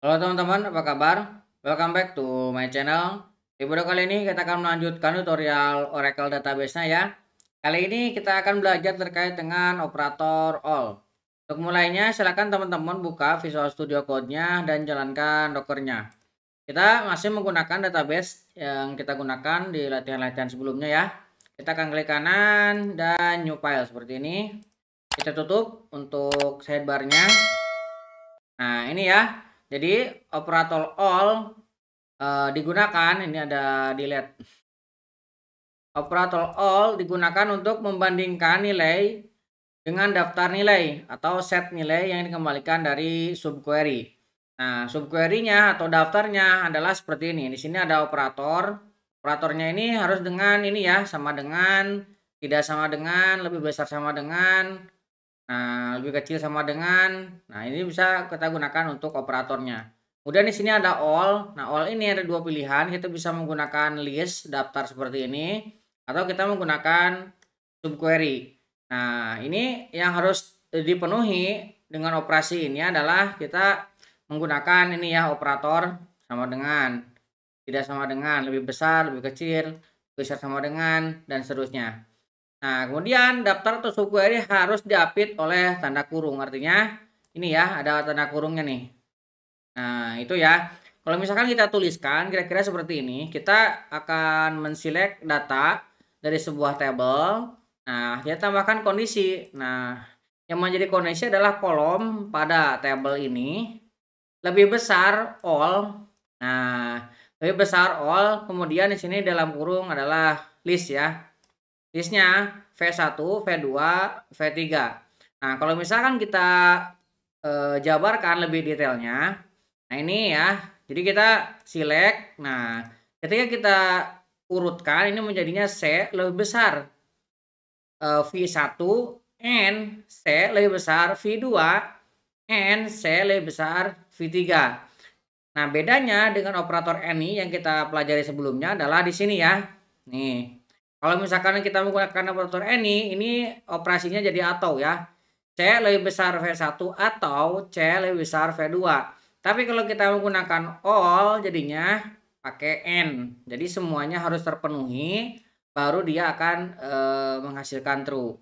Halo teman-teman, apa kabar? Welcome back to my channel. Di video kali ini kita akan melanjutkan tutorial Oracle database-nya ya. Kali ini kita akan belajar terkait dengan operator all. Untuk mulainya, silakan teman-teman buka Visual Studio Code-nya dan jalankan Docker-nya. Kita masih menggunakan database yang kita gunakan di latihan-latihan sebelumnya ya. Kita akan klik kanan dan new file seperti ini. Kita tutup untuk sidebar-nya. Nah, ini ya. Jadi operator all uh, digunakan ini ada dilihat operator all digunakan untuk membandingkan nilai dengan daftar nilai atau set nilai yang dikembalikan dari subquery. Nah, subquery-nya atau daftarnya adalah seperti ini. Di sini ada operator. Operatornya ini harus dengan ini ya, sama dengan, tidak sama dengan, lebih besar sama dengan, Nah, lebih kecil sama dengan. Nah, ini bisa kita gunakan untuk operatornya. Kemudian di sini ada all. Nah, all ini ada dua pilihan. Kita bisa menggunakan list daftar seperti ini atau kita menggunakan subquery. Nah, ini yang harus dipenuhi dengan operasi ini adalah kita menggunakan ini ya operator sama dengan tidak sama dengan lebih besar, lebih kecil, besar sama dengan dan seterusnya. Nah, kemudian daftar atau suku ini harus diapit oleh tanda kurung. Artinya ini ya, ada tanda kurungnya nih. Nah, itu ya. Kalau misalkan kita tuliskan kira-kira seperti ini, kita akan menselect data dari sebuah tabel. Nah, kita tambahkan kondisi. Nah, yang menjadi kondisi adalah kolom pada tabel ini lebih besar all. Nah, lebih besar all, kemudian di sini dalam kurung adalah list ya. Disnya V1, V2, V3. Nah, kalau misalkan kita e, jabarkan lebih detailnya, nah ini ya, jadi kita select, nah ketika kita urutkan ini menjadinya C lebih besar e, eh, V1, N, C lebih besar V2, N, C lebih besar V3. Nah, bedanya dengan operator ini yang kita pelajari sebelumnya adalah di sini ya. Nih, kalau misalkan kita menggunakan operator any, ini operasinya jadi atau ya. C lebih besar V1 atau C lebih besar V2. Tapi kalau kita menggunakan all jadinya pakai N. Jadi semuanya harus terpenuhi baru dia akan e, menghasilkan true.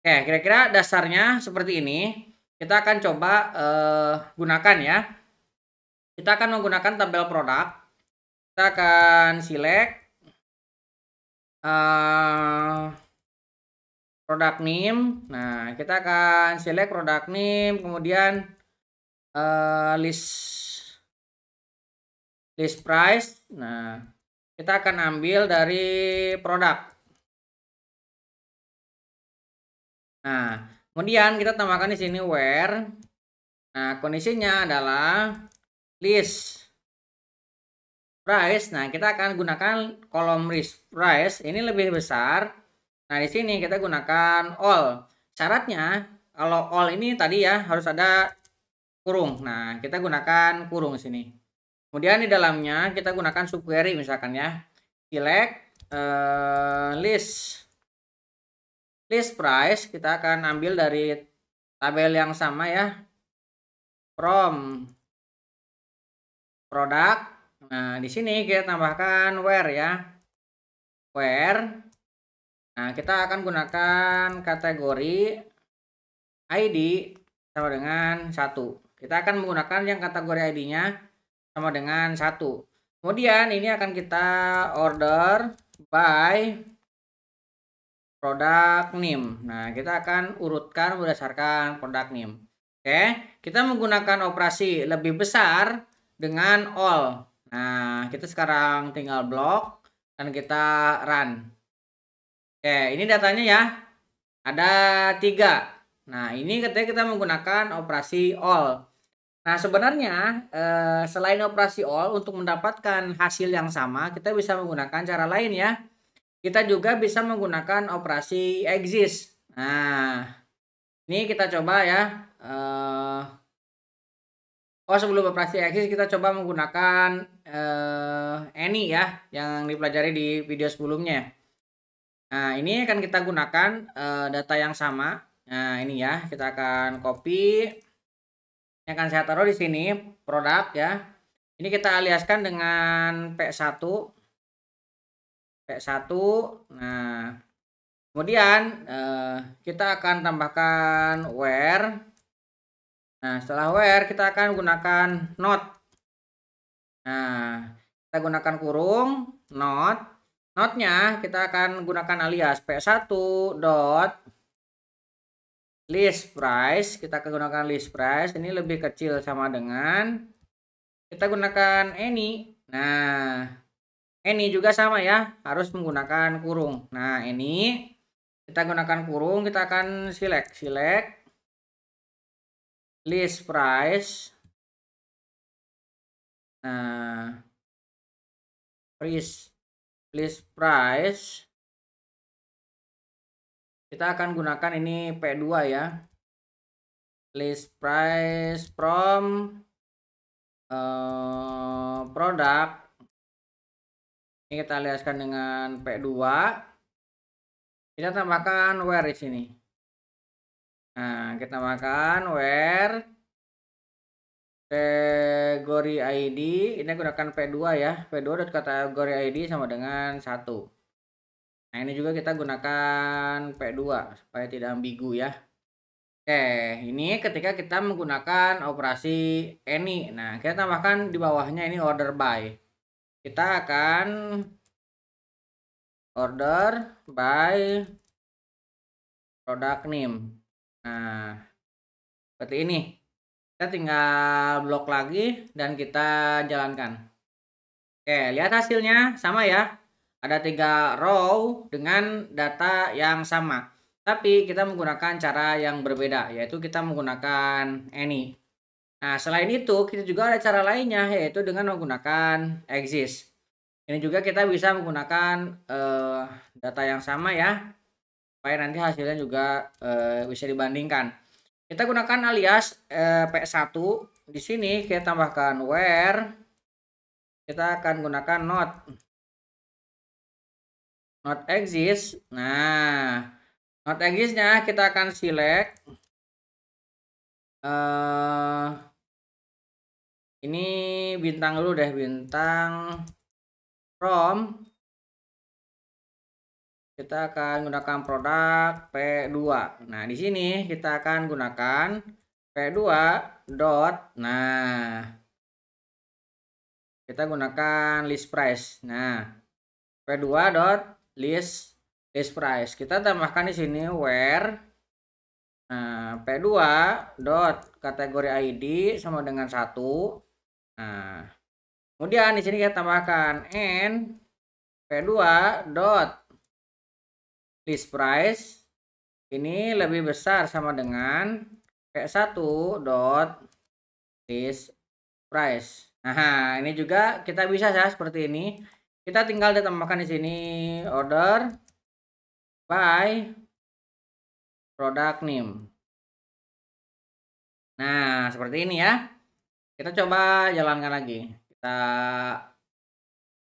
Oke, kira-kira dasarnya seperti ini. Kita akan coba e, gunakan ya. Kita akan menggunakan tabel produk. Kita akan select uh, produk name. Nah, kita akan select produk name, kemudian uh, list list price. Nah, kita akan ambil dari produk. Nah, kemudian kita tambahkan di sini where. Nah, kondisinya adalah list price. Nah, kita akan gunakan kolom risk price. Ini lebih besar. Nah, di sini kita gunakan all. Syaratnya, kalau all ini tadi ya harus ada kurung. Nah, kita gunakan kurung sini. Kemudian di dalamnya kita gunakan subquery misalkan ya. Select uh, eh, list list price kita akan ambil dari tabel yang sama ya from product Nah, di sini kita tambahkan where ya. Where. Nah, kita akan gunakan kategori ID sama dengan satu. Kita akan menggunakan yang kategori ID-nya sama dengan satu. Kemudian ini akan kita order by product name. Nah, kita akan urutkan berdasarkan product name. Oke, kita menggunakan operasi lebih besar dengan all. Nah, kita sekarang tinggal blok dan kita run. Oke, ini datanya ya. Ada tiga. Nah, ini ketika kita menggunakan operasi all. Nah, sebenarnya eh, selain operasi all untuk mendapatkan hasil yang sama, kita bisa menggunakan cara lain ya. Kita juga bisa menggunakan operasi exist. Nah, ini kita coba ya. Eh, Oh sebelum operasi eksis kita coba menggunakan uh, eh, any ya yang dipelajari di video sebelumnya. Nah ini akan kita gunakan uh, data yang sama. Nah ini ya kita akan copy. Ini akan saya taruh di sini produk ya. Ini kita aliaskan dengan P1. P1. Nah kemudian uh, kita akan tambahkan where Nah, setelah where kita akan gunakan not. Nah, kita gunakan kurung not. Notnya kita akan gunakan alias P1 dot list price. Kita akan gunakan list price. Ini lebih kecil sama dengan kita gunakan any. Nah, any juga sama ya, harus menggunakan kurung. Nah, ini kita gunakan kurung, kita akan select, select list price nah list list price kita akan gunakan ini P2 ya list price from uh, eh, product ini kita aliaskan dengan P2 kita tambahkan where di sini Nah, kita namakan where kategori ID ini gunakan P2 ya. P2 dot kategori ID sama dengan satu. Nah, ini juga kita gunakan P2 supaya tidak ambigu ya. Oke, ini ketika kita menggunakan operasi any. Nah, kita tambahkan di bawahnya ini order by. Kita akan order by product name. Nah, seperti ini. Kita tinggal blok lagi dan kita jalankan. Oke, lihat hasilnya sama ya. Ada tiga row dengan data yang sama. Tapi kita menggunakan cara yang berbeda, yaitu kita menggunakan any. Nah, selain itu, kita juga ada cara lainnya, yaitu dengan menggunakan exist. Ini juga kita bisa menggunakan uh, data yang sama ya supaya nanti hasilnya juga e, bisa dibandingkan kita gunakan alias e, eh, P1 di sini kita tambahkan where kita akan gunakan not not exist nah not existnya kita akan select uh, ini bintang dulu deh bintang from kita akan gunakan produk P2. Nah, di sini kita akan gunakan P2 dot. Nah, kita gunakan list price. Nah, P2 dot list list price. Kita tambahkan di sini where nah, P2 dot kategori ID sama dengan satu. Nah, kemudian di sini kita tambahkan n P2 dot list price ini lebih besar sama dengan P1 dot list price. Nah, ini juga kita bisa ya seperti ini. Kita tinggal ditambahkan di sini order by product name. Nah, seperti ini ya. Kita coba jalankan lagi. Kita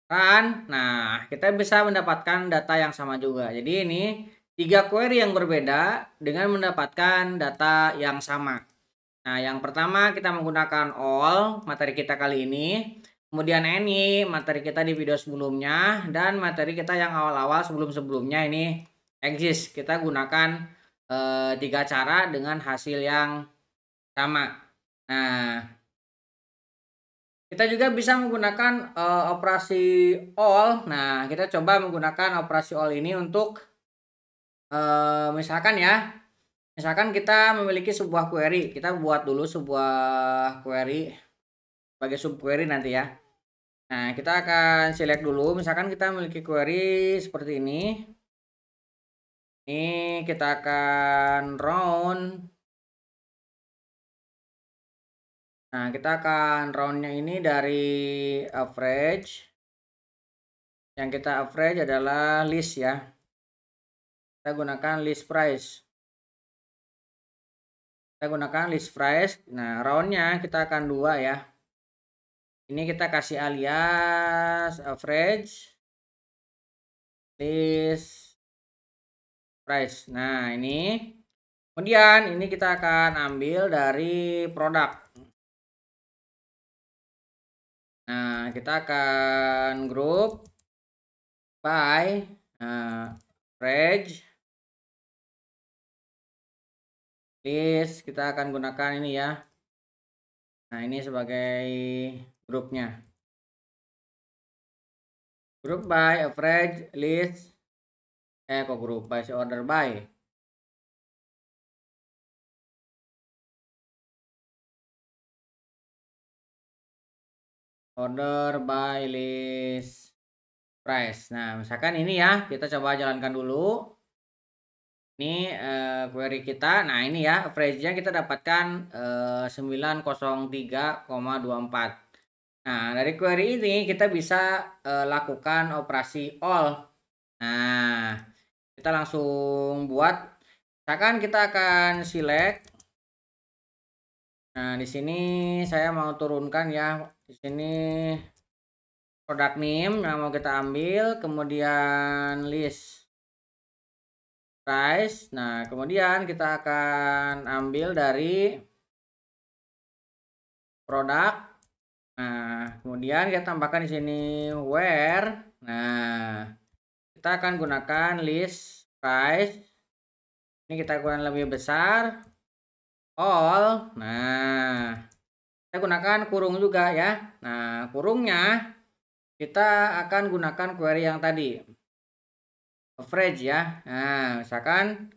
kan nah kita bisa mendapatkan data yang sama juga jadi ini tiga query yang berbeda dengan mendapatkan data yang sama nah yang pertama kita menggunakan all materi kita kali ini kemudian any materi kita di video sebelumnya dan materi kita yang awal-awal sebelum-sebelumnya ini exist kita gunakan e, tiga cara dengan hasil yang sama nah kita juga bisa menggunakan uh, operasi all. Nah, kita coba menggunakan operasi all ini untuk uh, misalkan ya, misalkan kita memiliki sebuah query. Kita buat dulu sebuah query sebagai subquery nanti ya. Nah, kita akan select dulu. Misalkan kita memiliki query seperti ini. Ini kita akan round Nah, kita akan roundnya ini dari average. Yang kita average adalah list ya. Kita gunakan list price. Kita gunakan list price. Nah, roundnya kita akan dua ya. Ini kita kasih alias average list price. Nah, ini. Kemudian ini kita akan ambil dari produk Nah, kita akan group by uh, eh, range list. Kita akan gunakan ini ya. Nah, ini sebagai grupnya. Group by average list eh kok group by si order by order by list price. Nah, misalkan ini ya, kita coba jalankan dulu. Ini uh, query kita. Nah, ini ya, average-nya kita dapatkan uh, eh, 903,24. Nah, dari query ini kita bisa uh, lakukan operasi all. Nah, kita langsung buat. Misalkan kita akan select. Nah, di sini saya mau turunkan ya di sini produk name yang mau kita ambil kemudian list price nah kemudian kita akan ambil dari produk nah kemudian kita tambahkan di sini where nah kita akan gunakan list price ini kita gunakan lebih besar all nah kita gunakan kurung juga ya. Nah, kurungnya kita akan gunakan query yang tadi. Average ya. Nah, misalkan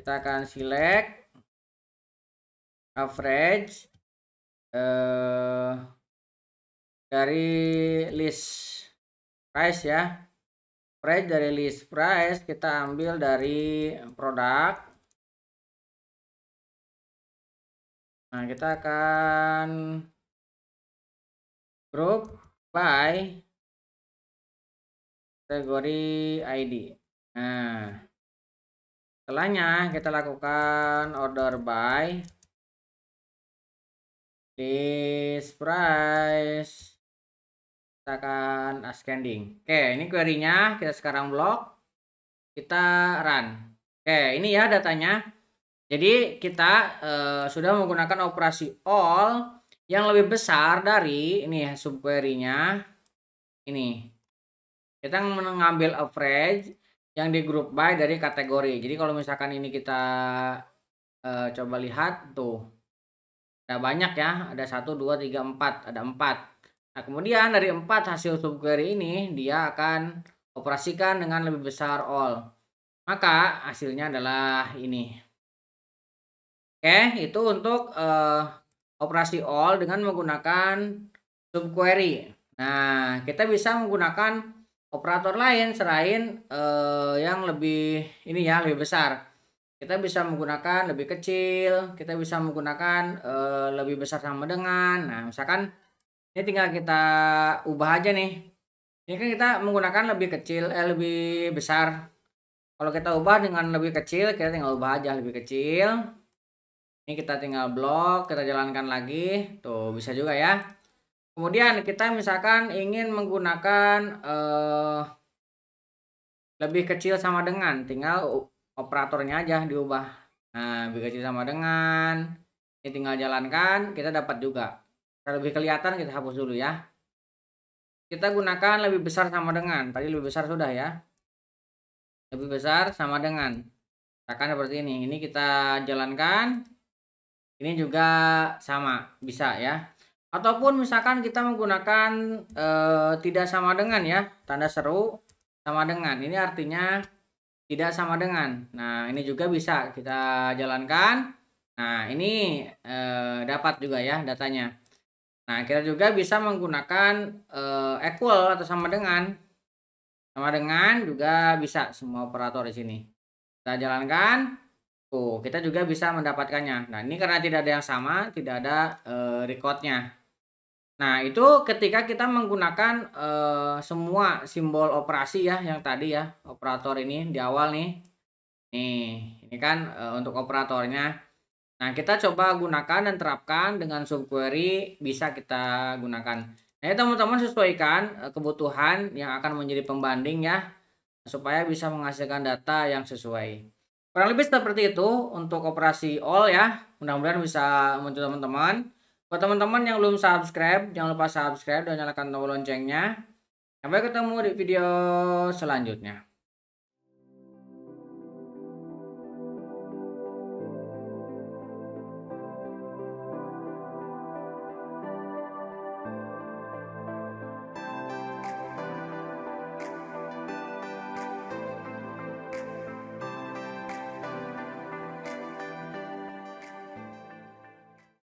kita akan select average eh, dari list price ya. Price dari list price kita ambil dari produk Nah, kita akan group by kategori ID. Nah, setelahnya kita lakukan order by list price. Kita akan ascending. Oke, ini query-nya kita sekarang blok. Kita run. Oke, ini ya datanya. Jadi kita e, sudah menggunakan operasi all yang lebih besar dari ini ya subquery-nya ini. Kita mengambil average yang di group by dari kategori. Jadi kalau misalkan ini kita e, coba lihat tuh. Ada banyak ya, ada 1 2 3 4, ada 4. Nah, kemudian dari 4 hasil subquery ini dia akan operasikan dengan lebih besar all. Maka hasilnya adalah ini. Oke, eh, itu untuk uh, operasi all dengan menggunakan subquery. Nah, kita bisa menggunakan operator lain selain uh, yang lebih ini ya, lebih besar. Kita bisa menggunakan lebih kecil, kita bisa menggunakan uh, lebih besar sama dengan. Nah, misalkan ini tinggal kita ubah aja nih. Ini kan kita menggunakan lebih kecil, eh lebih besar. Kalau kita ubah dengan lebih kecil, kita tinggal ubah aja lebih kecil ini kita tinggal blok, kita jalankan lagi. Tuh, bisa juga ya. Kemudian kita misalkan ingin menggunakan eh, lebih kecil sama dengan, tinggal operatornya aja diubah. Nah, lebih kecil sama dengan, ini tinggal jalankan, kita dapat juga. Kalau lebih kelihatan kita hapus dulu ya. Kita gunakan lebih besar sama dengan, tadi lebih besar sudah ya. Lebih besar sama dengan. Akan seperti ini, ini kita jalankan, ini juga sama, bisa ya. Ataupun misalkan kita menggunakan e, tidak sama dengan ya, tanda seru sama dengan. Ini artinya tidak sama dengan. Nah, ini juga bisa kita jalankan. Nah, ini e, dapat juga ya datanya. Nah, kita juga bisa menggunakan e, equal atau sama dengan. Sama dengan juga bisa semua operator di sini. Kita jalankan. Tuh, kita juga bisa mendapatkannya. Nah, ini karena tidak ada yang sama, tidak ada e, recordnya. Nah, itu ketika kita menggunakan e, semua simbol operasi ya, yang tadi ya, operator ini di awal nih. Nih, ini kan e, untuk operatornya. Nah, kita coba gunakan dan terapkan dengan subquery bisa kita gunakan. Nah, teman-teman sesuaikan kebutuhan yang akan menjadi pembanding ya, supaya bisa menghasilkan data yang sesuai kurang lebih seperti itu untuk operasi all ya mudah-mudahan bisa muncul teman-teman buat teman-teman yang belum subscribe jangan lupa subscribe dan nyalakan tombol loncengnya sampai ketemu di video selanjutnya